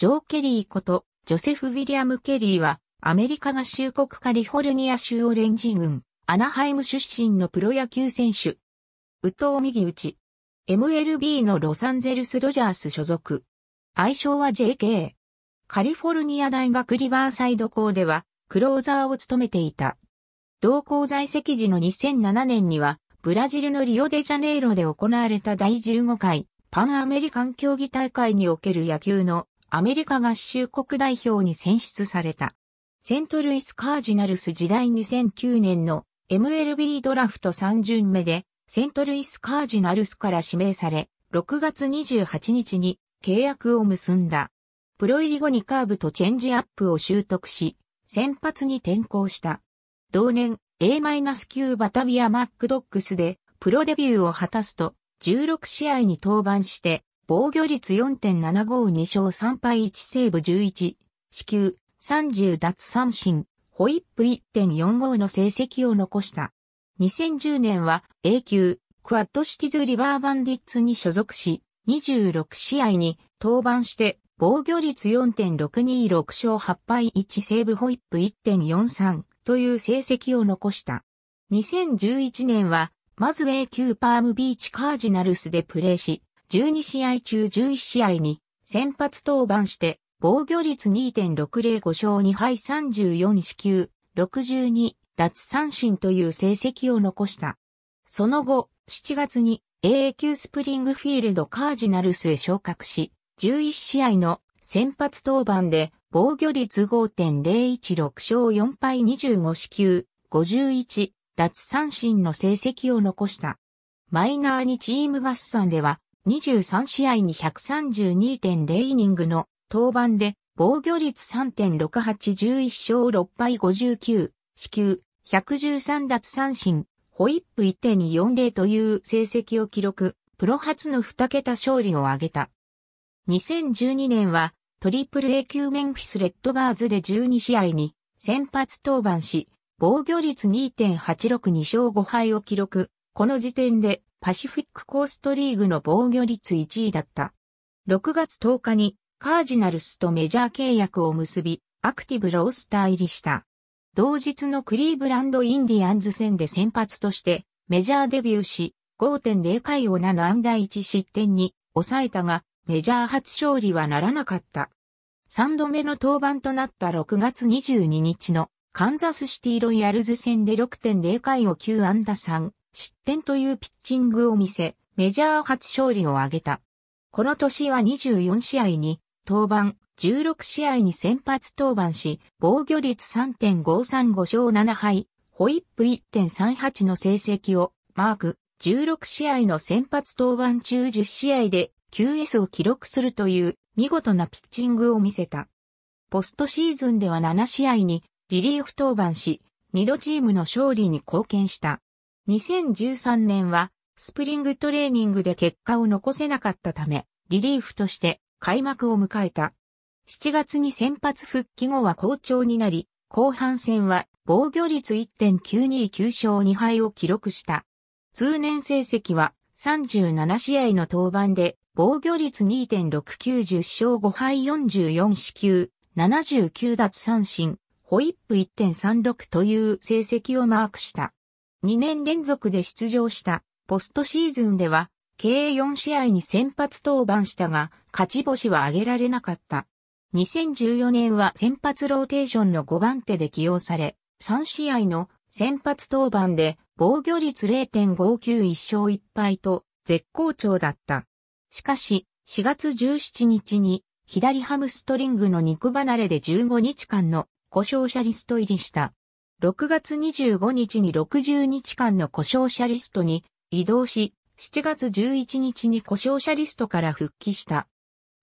ジョー・ケリーこと、ジョセフ・ウィリアム・ケリーは、アメリカ合衆国カリフォルニア州オレンジ郡、アナハイム出身のプロ野球選手。宇藤右打ち。MLB のロサンゼルス・ドジャース所属。愛称は JK。カリフォルニア大学リバーサイド校では、クローザーを務めていた。同校在籍時の2007年には、ブラジルのリオデジャネイロで行われた第15回パンアメリカン競技大会における野球のアメリカ合衆国代表に選出された。セントルイスカージナルス時代2009年の MLB ドラフト3巡目でセントルイスカージナルスから指名され、6月28日に契約を結んだ。プロ入り後にカーブとチェンジアップを習得し、先発に転向した。同年 A-9 バタビア・マックドックスでプロデビューを果たすと、16試合に登板して防御率4.752勝3敗1セーブ11、死球、30奪三振、ホイップ1.45の成績を残した。2010年は A 級、クワッドシティズ・リバーバンディッツに所属し、26試合に登板して、防御率4.626勝8敗1セーブホイップ1.43という成績を残した。2011年は、まず A 級パームビーチカージナルスでプレーし、12試合中11試合に先発登板して、防御率2.605勝2敗34四球、62奪三振という成績を残した。その後、7月に AA 級スプリングフィールドカージナルスへ昇格し、11試合の先発登板で防御率5.016勝4敗25四球、51奪三振の成績を残した。マイナーにチーム合算では23試合に132.0イニングの登板で防御率3.681 1勝6敗59、死球、113奪三振、ホイップ1.240という成績を記録、プロ初の2桁勝利を挙げた。2012年はトリプル A 級メンフィスレッドバーズで12試合に先発登板し、防御率2.862勝5敗を記録。この時点でパシフィックコーストリーグの防御率1位だった。6月10日にカージナルスとメジャー契約を結び、アクティブロースター入りした。同日のクリーブランドインディアンズ戦で先発としてメジャーデビューし、5.0回を7安打1失点に抑えたが、メジャー初勝利はならなかった。3度目の登板となった6月22日のカンザスシティロイヤルズ戦で6.0回を9安打3、失点というピッチングを見せ、メジャー初勝利を挙げた。この年は24試合に登板、16試合に先発登板し、防御率3.535勝7敗、ホイップ1.38の成績をマーク、16試合の先発登板中10試合で QS を記録するという見事なピッチングを見せた。ポストシーズンでは7試合にリリーフ登板し、2度チームの勝利に貢献した。2013年はスプリングトレーニングで結果を残せなかったため、リリーフとして開幕を迎えた。7月に先発復帰後は好調になり、後半戦は防御率1.929勝2敗を記録した。通年成績は37試合の登板で防御率2.690勝5敗44支球、79奪三振、ホイップ1.36という成績をマークした。2年連続で出場したポストシーズンでは、計4試合に先発登板したが、勝ち星は挙げられなかった。2014年は先発ローテーションの5番手で起用され、3試合の先発登板で防御率0.591勝1敗と絶好調だった。しかし、4月17日に左ハムストリングの肉離れで15日間の故障者リスト入りした。6月25日に60日間の故障者リストに移動し、7月11日に故障者リストから復帰した。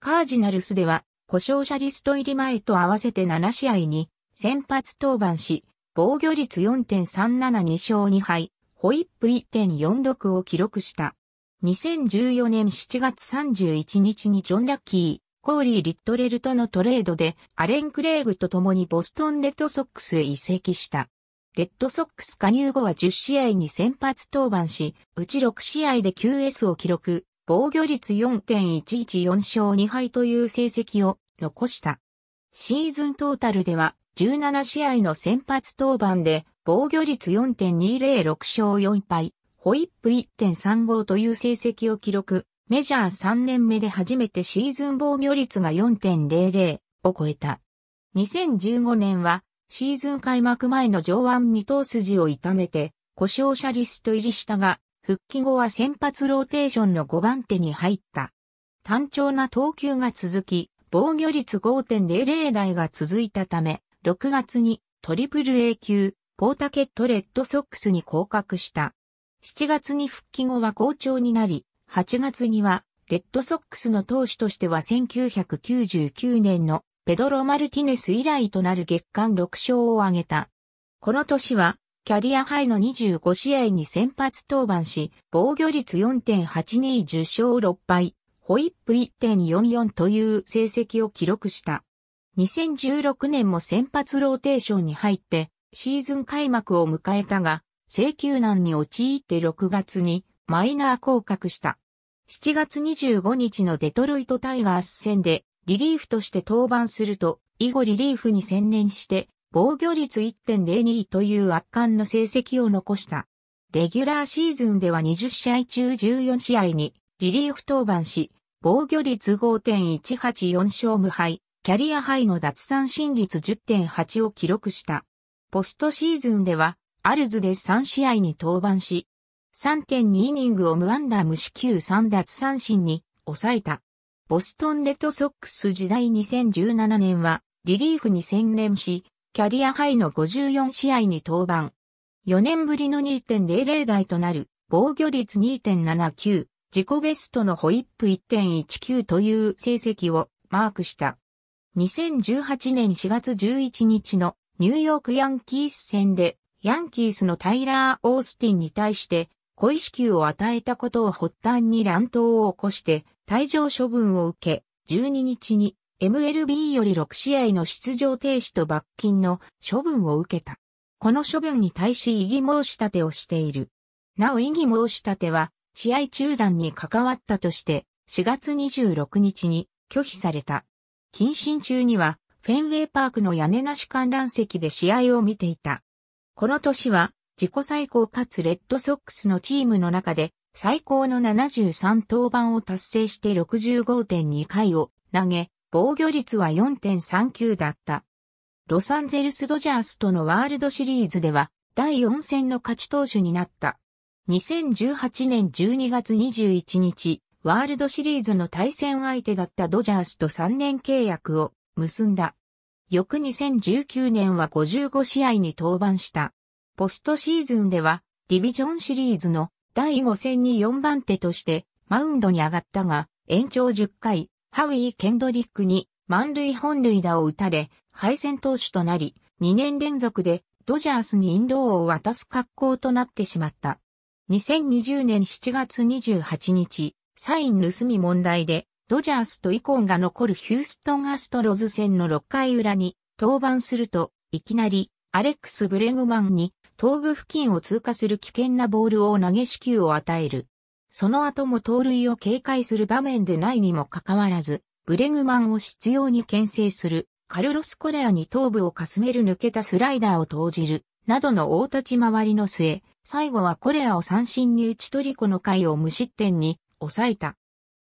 カージナルスでは、故障者リスト入り前と合わせて7試合に、先発登板し、防御率4.372勝2敗、ホイップ1.46を記録した。2014年7月31日にジョン・ラッキー。コーリー・リットレルとのトレードでアレン・クレイグと共にボストン・レッドソックスへ移籍した。レッドソックス加入後は10試合に先発登板し、うち6試合で QS を記録、防御率4.114勝2敗という成績を残した。シーズントータルでは17試合の先発登板で防御率4.206勝4敗、ホイップ1.35という成績を記録、メジャー3年目で初めてシーズン防御率が4.00を超えた。2015年はシーズン開幕前の上腕二頭筋を痛めて故障者リスト入りしたが、復帰後は先発ローテーションの5番手に入った。単調な投球が続き、防御率5.00台が続いたため、6月にトリプル A 級、ポータケットレッドソックスに降格した。7月に復帰後は好調になり、8月には、レッドソックスの投手としては1999年のペドロ・マルティネス以来となる月間6勝を挙げた。この年は、キャリアハイの25試合に先発登板し、防御率4.8210勝6敗、ホイップ1.44という成績を記録した。2016年も先発ローテーションに入って、シーズン開幕を迎えたが、請求難に陥って6月にマイナー降格した。7月25日のデトロイトタイガース戦でリリーフとして登板すると、以後リリーフに専念して防御率1.02という圧巻の成績を残した。レギュラーシーズンでは20試合中14試合にリリーフ登板し、防御率5.184勝無敗、キャリアハイの奪三振率10.8を記録した。ポストシーズンでは、アルズで3試合に登板し、3.2イニングを無安打無四球3奪三振に抑えた。ボストンレッドソックス時代2017年はリリーフに専念し、キャリアハイの54試合に登板。4年ぶりの2.00台となる防御率2.79、自己ベストのホイップ1.19という成績をマークした。2018年4月11日のニューヨークヤンキース戦でヤンキースのタイラー・オースティンに対して小石球を与えたことを発端に乱闘を起こして、退場処分を受け、12日に MLB より6試合の出場停止と罰金の処分を受けた。この処分に対し異議申し立てをしている。なお異議申し立ては、試合中断に関わったとして、4月26日に拒否された。謹慎中には、フェンウェイパークの屋根なし観覧席で試合を見ていた。この年は、自己最高かつレッドソックスのチームの中で最高の73登板を達成して65.2回を投げ、防御率は4.39だった。ロサンゼルスドジャースとのワールドシリーズでは第4戦の勝ち投手になった。2018年12月21日、ワールドシリーズの対戦相手だったドジャースと3年契約を結んだ。翌2019年は55試合に登板した。ポストシーズンでは、ディビジョンシリーズの第5戦に4番手としてマウンドに上がったが、延長10回、ハウィー・ケンドリックに満塁本塁打を打たれ、敗戦投手となり、2年連続でドジャースに引導を渡す格好となってしまった。2020年7月28日、サイン盗み問題で、ドジャースとイコンが残るヒューストンアストロズ戦の6回裏に登板すると、いきなりアレックス・ブレグマンに頭部付近を通過する危険なボールを投げ支給を与える。その後も盗塁を警戒する場面でないにもかかわらず、ブレグマンを執拗に牽制する、カルロス・コレアに頭部をかすめる抜けたスライダーを投じる、などの大立ち回りの末、最後はコレアを三振に打ち取りこの回を無失点に抑えた。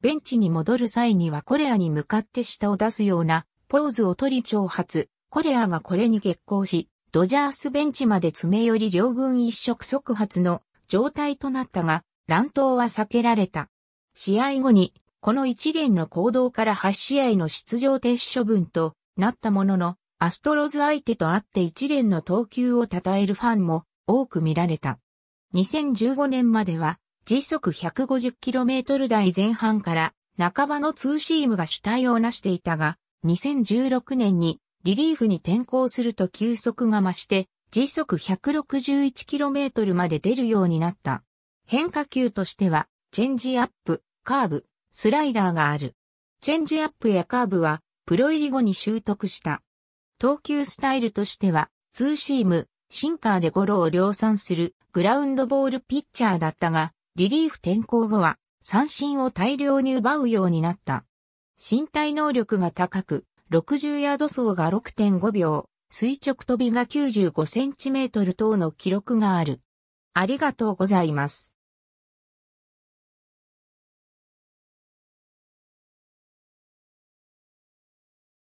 ベンチに戻る際にはコレアに向かって舌を出すようなポーズを取り挑発、コレアがこれに激行し、ドジャースベンチまで詰め寄り両軍一触即発の状態となったが、乱闘は避けられた。試合後に、この一連の行動から8試合の出場停止処分となったものの、アストロズ相手とあって一連の投球を称えるファンも多く見られた。2015年までは、時速 150km 台前半から半ばのツーシームが主体を成していたが、2016年にリリーフに転向すると球速が増して、時速 161km まで出るようになった。変化球としては、チェンジアップ、カーブ、スライダーがある。チェンジアップやカーブは、プロ入り後に習得した。投球スタイルとしては、ツーシーム、シンカーでゴロを量産するグラウンドボールピッチャーだったが、リリーフ転向後は三振を大量に奪うようになった。身体能力が高く、60ヤード走が6.5秒、垂直飛びが95センチメートル等の記録がある。ありがとうございます。